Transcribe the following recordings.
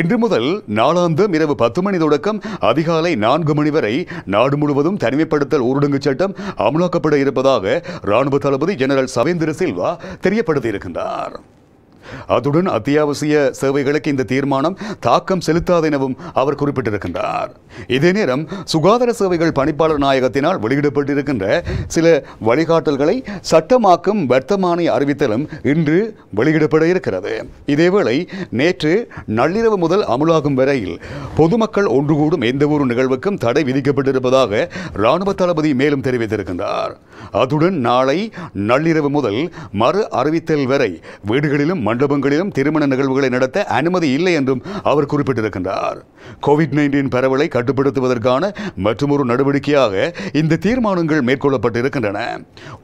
இன்று முதல் நாளாந்தம் இரவு பத்து மணி தொடக்கம் அதிகாலை நான்கு மணி வரை நாடு முழுவதும் தனிமைப்படுத்தல் ஊரடங்கு சட்டம் அமலாக்கப்பட இருப்பதாக ராணுவ தளபதி ஜெனரல் சவேந்திர சில்வா தெரியப்படுத்தியிருக்கின்றார் அதுடன் அத்தியாவசிய சேவைகளுக்கு இந்த தீர்மானம் தாக்கம் செலுத்தாது எனவும் அவர் குறிப்பிட்டிருக்கின்றார் இதே நேரம் சுகாதார சேவைகள் பணிப்பாளர் நாயகத்தினால் வெளியிடப்பட்டிருக்கின்ற சில வழிகாட்டல்களை சட்டமாக்கும் வர்த்தமான அறிவித்தலும் இன்று வெளியிடப்பட இருக்கிறது இதேவேளை நேற்று நள்ளிரவு முதல் அமுலாகும் வரையில் பொதுமக்கள் ஒன்று கூடும் எந்தவொரு நிகழ்வுக்கும் தடை விதிக்கப்பட்டிருப்பதாக ராணுவ தளபதி மேலும் தெரிவித்திருக்கின்றார் அதுடன் நாளை நள்ளிரவு முதல் மறு அறிவித்தல் வரை வீடுகளிலும் மண்டபங்களிலும் திருமண நிகழ்வுகளை நடத்த அனுமதி இல்லை என்றும் அவர் குறிப்பிட்டிருக்கின்றார் கோவிட் நைன்டீன் பரவலை கட்டுப்படுத்துவதற்கான மற்றொரு நடவடிக்கையாக இந்த தீர்மானங்கள் மேற்கொள்ளப்பட்டிருக்கின்றன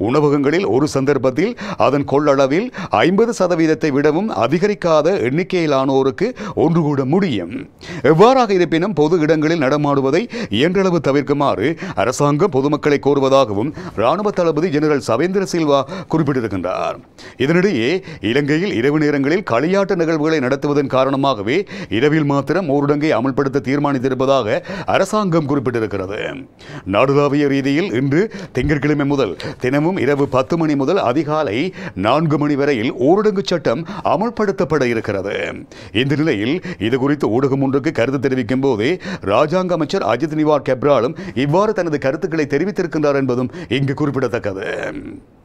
உணவகங்களில் ஒரு சந்தர்ப்பத்தில் அதன் கொள்ளளவில் ஐம்பது சதவீதத்தை விடவும் அதிகரிக்காத எண்ணிக்கையிலானோருக்கு ஒன்று கூட முடியும் எவ்வாறாக இருப்பினும் பொது இடங்களில் நடமாடுவதை என்றளவு தவிர்க்குமாறு அரசாங்கம் பொதுமக்களை கோருவதாகவும் ராணுவ தளபதி ஜெனரல் சவேந்திர சில்வா குறிப்பிட்டிருக்கின்றார் இதனிடையே இலங்கையில் இரவு நேரங்களில் களியாட்ட நிகழ்வுகளை நடத்துவதன் காரணமாகவே இரவில் மாத்திரம் ஊரடங்கை அமல்படுத்த தீர்மானித்திருப்பதாக அரசாங்கம் குறிப்பிட்டிருக்கிறது நாடுதாவிய ரீதியில் இன்று திங்கட்கிழமை முதல் தினமும் இரவு பத்து மணி முதல் அதிகாலை நான்கு மணி வரையில் ஊரடங்கு சட்டம் அமல்படுத்தப்பட இருக்கிறது இந்த நிலையில் இதுகுறித்து ஊடகம் ஒன்றுக்கு கருத்து தெரிவிக்கும் போதே ராஜாங்க அமைச்சர் அஜித் நிவார் கெப்ராலும் இவ்வாறு தனது கருத்துக்களை தெரிவித்திருக்கின்றார் என்பதும் இங்கு குறிப்பிட குறிப்பிடத்தக்கது